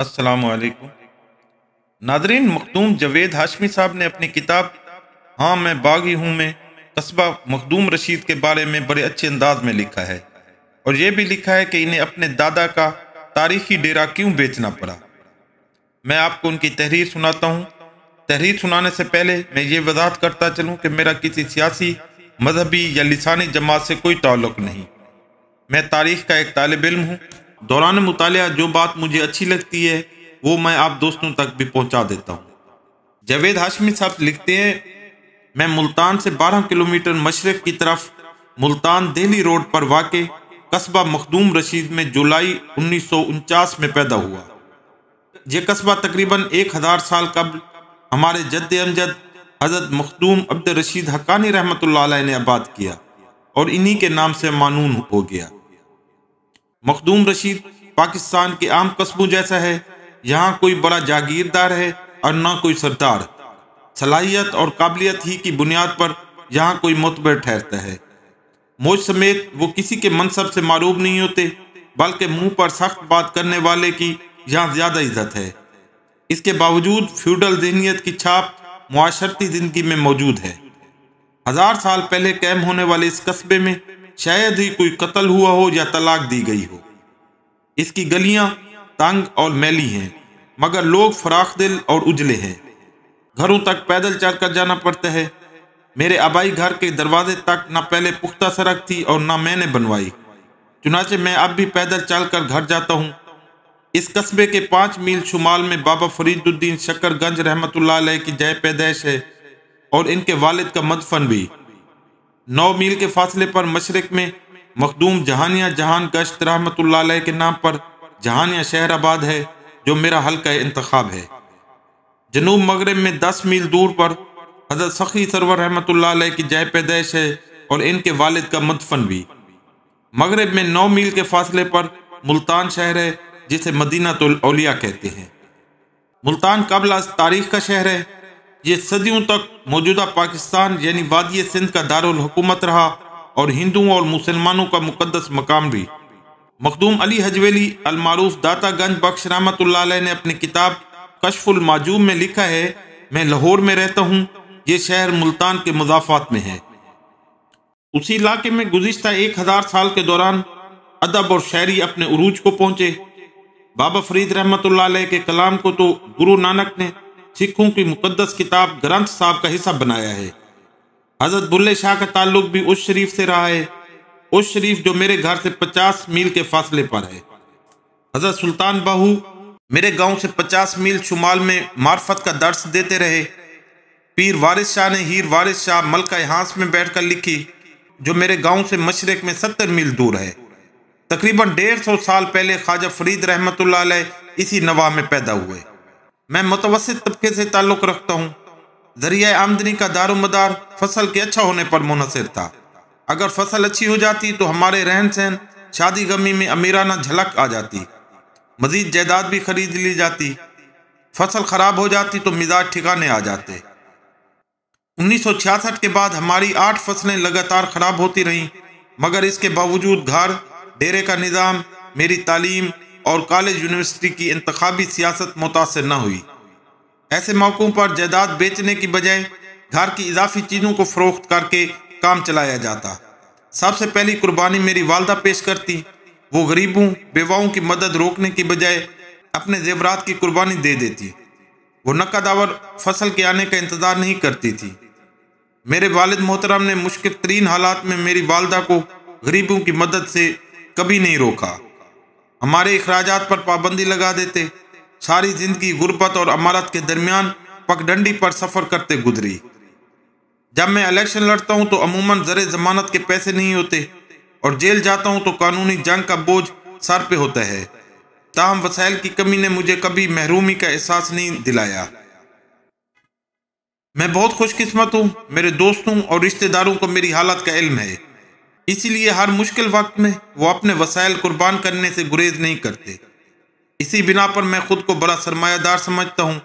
अस्सलाम वालेकुम नादरीन मखदूम जवेद हाशमी साहब ने अपनी किताब हाँ मैं बागी हूँ में कस्बा मखदूम रशीद के बारे में बड़े अच्छे अंदाज में लिखा है और यह भी लिखा है कि इन्हें अपने दादा का तारीखी डेरा क्यों बेचना पड़ा मैं आपको उनकी तहरीर सुनाता हूँ तहरीर सुनाने से पहले मैं ये वजाहत करता चलूँ कि मेरा किसी सियासी मजहबी या लसानी जमात से कोई ताल्लुक नहीं मैं तारीख का एक तालब इल्म हूँ दौरान मुताल जो बात मुझे अच्छी लगती है वो मैं आप दोस्तों तक भी पहुंचा देता हूँ जावेद हाशमी साहब लिखते हैं मैं मुल्तान से 12 किलोमीटर मशरक की तरफ मुल्तान दिल्ली रोड पर वाक़ कस्बा मखदूम रशीद में जुलाई उन्नीस में पैदा हुआ यह कस्बा तकरीबन एक हज़ार साल कबल हमारे जद अमजद हज़रत मखदूम अब्द रशीद हकानी रहमत ने आबाद किया और इन्हीं के नाम से मानून हो गया मखदूम रशीद पाकिस्तान के आम कस्बों जैसा है यहाँ कोई बड़ा जागीरदार है और ना कोई सरदार सलाहियत और काबिलियत ही की बुनियाद पर यहाँ कोई मतबर ठहरता है मौज समेत वो किसी के मनसब से मारूब नहीं होते बल्कि मुंह पर सख्त बात करने वाले की यहाँ ज़्यादा इज्जत है इसके बावजूद फ्यूडल जहनीत की छाप माशरती ज़िंदगी में मौजूद है हज़ार साल पहले कैम होने वाले इस कस्बे में शायद ही कोई कत्ल हुआ हो या तलाक दी गई हो इसकी गलियां तंग और मैली हैं मगर लोग फराख दिल और उजले हैं घरों तक पैदल चलकर जाना पड़ता है मेरे आबाई घर के दरवाजे तक ना पहले पुख्ता सड़क थी और ना मैंने बनवाई चुनाचे मैं अब भी पैदल चल कर घर जाता हूँ इस कस्बे के पाँच मील शुमाल में बाबा फरीदुद्दीन गंज रहमतुल्लाह की जय पैदाइश है और इनके वालिद का मदफन भी नौ मील के फासले पर मशरक में मखदूम जहानिया जहान गश्त रहमत के नाम पर जहानिया शहर आबाद है जो मेरा हल्का इंतखब है जनूब मगरब में दस मील दूर पर हजरत सखी सरवर रहमत की जय पैदाइश है और इनके वालिद का मदफन भी मगरब में नौ मील के फासले पर मुल्तान शहर है जिसे मदीना तोलिया कहते हैं मुल्तान कबला तारीख का शहर है ये सदियों तक मौजूदा पाकिस्तान यानी वादी सिंध का दारुल हुकूमत रहा और हिंदुओं और मुसलमानों का मुकदस मकाम भी मखदूम अली हजवेली अलमारूफ दाता गंज बख्श रामत ने अपनी किताब कशफुल माजूम में लिखा है मैं लाहौर में रहता हूँ ये शहर मुल्तान के मुजाफात में है उसी इलाके में गुजशत एक हज़ार साल के दौरान अदब और शायरी अपने उरूज को पहुंचे बाबा फरीद रहमत के कलाम को तो गुरु नानक ने सिखों की मुकदस किताब ग्रंथ साहब का हिस्सा बनाया है हजरत बुल्ले शाह का ताल्लुक भी उस शरीफ से रहा है उस शरीफ जो मेरे घर से पचास मील के फासले पर है हजरत सुल्तान बाहू मेरे गांव से पचास मील शुमाल में मार्फत का दर्श देते रहे पीर वारिस शाह ने हीर वारिस शाह मलका हांस में बैठकर लिखी जो मेरे गांव से मशरक में सत्तर मील दूर है तकरीबन डेढ़ सौ साल पहले ख्वाजा फरीद रहमत इसी नवा में पैदा हुए मैं मुतवसित तबके से ताल्लुक़ रखता हूँ जरिया आमदनी का दारोमदार फसल के अच्छा होने पर मुनसर था अगर फसल अच्छी हो जाती तो हमारे रहन सहन शादी गमी में अमीराना झलक आ जाती मजीद जायदाद भी खरीद ली जाती फसल खराब हो जाती तो मिजाज ठिकाने आ जाते 1966 के बाद हमारी आठ फसलें लगातार खराब होती रहीं मगर इसके बावजूद घर डेरे का निज़ाम मेरी तालीम और कॉलेज यूनिवर्सिटी की इंतबी सियासत मुतासर न हुई ऐसे मौक़ों पर जायदाद बेचने की बजाय घर की इजाफी चीज़ों को फ़रोख्त करके काम चलाया जाता सबसे पहली कुर्बानी मेरी वालदा पेश करती वो गरीबों बेवाओं की मदद रोकने की बजाय अपने जेवरात की कुर्बानी दे देती वो नक़दावर फसल के आने का इंतज़ार नहीं करती थी मेरे वालद मोहतरम ने मुश्किल तरीन हालात में मेरी वालदा को गरीबों की मदद से कभी नहीं रोका हमारे अखराज पर पाबंदी लगा देते सारी जिंदगी गुर्बत और अमारत के दरमियान पगडंडी पर सफ़र करते गुजरी जब मैं इलेक्शन लड़ता हूँ तो अमूमन ज़र ज़मानत के पैसे नहीं होते और जेल जाता हूँ तो कानूनी जंग का बोझ सर पे होता है ताहम वसाइल की कमी ने मुझे कभी महरूमी का एहसास नहीं दिलाया मैं बहुत खुशकस्मत हूँ मेरे दोस्तों और रिश्तेदारों को मेरी हालत का इल्म है इसीलिए हर मुश्किल वक्त में वो अपने वसायल कुर्बान करने से गुरेज नहीं करते इसी बिना पर मैं खुद को बड़ा सरमायादार समझता हूँ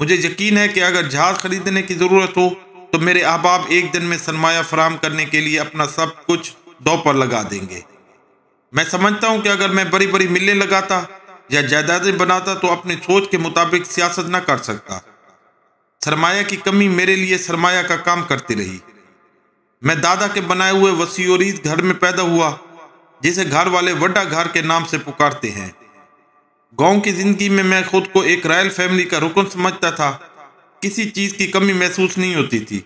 मुझे यकीन है कि अगर जहाज़ ख़रीदने की ज़रूरत हो तो मेरे अहबाब एक दिन में सरमाया फराम करने के लिए अपना सब कुछ दो पर लगा देंगे मैं समझता हूँ कि अगर मैं बड़ी बड़ी मिलें लगाता या जायदादें बनाता तो अपनी सोच के मुताबिक सियासत न कर सकता सरमाया की कमी मेरे लिए सरमाया का काम करती रही मैं दादा के बनाए हुए वसीयोरी घर में पैदा हुआ जिसे घर वाले वड्डा घर के नाम से पुकारते हैं गांव की ज़िंदगी में मैं खुद को एक रॉयल फैमिली का रुकन समझता था किसी चीज़ की कमी महसूस नहीं होती थी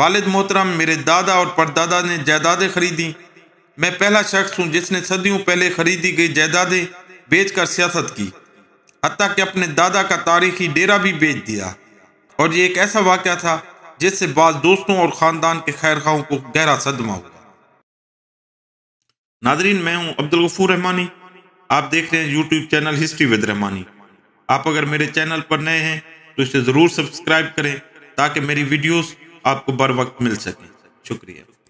वालिद मोहतरम मेरे दादा और परदादा ने जायदादें खरीदी मैं पहला शख्स हूँ जिसने सदियों पहले खरीदी गई जायदादें बेचकर सियासत की हती कि अपने दादा का तारीखी डेरा भी बेच दिया और ये एक ऐसा वाक़ था जिससे बाद दोस्तों और ख़ानदान के खैर खाओं को गहरा सदमा हुआ नाजरीन मैं हूं अब्दुल गफूर रहमानी आप देख रहे हैं YouTube channel history with Rahmani आप अगर मेरे चैनल पर नए हैं तो इसे ज़रूर सब्सक्राइब करें ताकि मेरी वीडियोस आपको बर वक्त मिल सकें शुक्रिया